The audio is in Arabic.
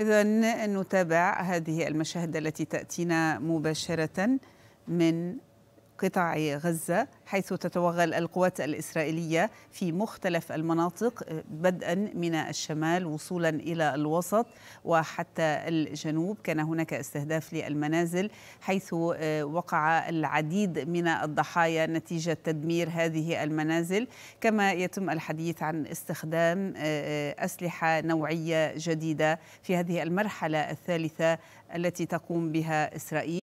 إذا نتابع هذه المشاهد التي تأتينا مباشرة من قطاع غزة حيث تتوغل القوات الإسرائيلية في مختلف المناطق آه، بدءا من الشمال وصولا إلى الوسط وحتى الجنوب كان هناك استهداف للمنازل حيث آه، وقع العديد من الضحايا نتيجة تدمير هذه المنازل كما يتم الحديث عن استخدام آه، أسلحة نوعية جديدة في هذه المرحلة الثالثة التي تقوم بها إسرائيل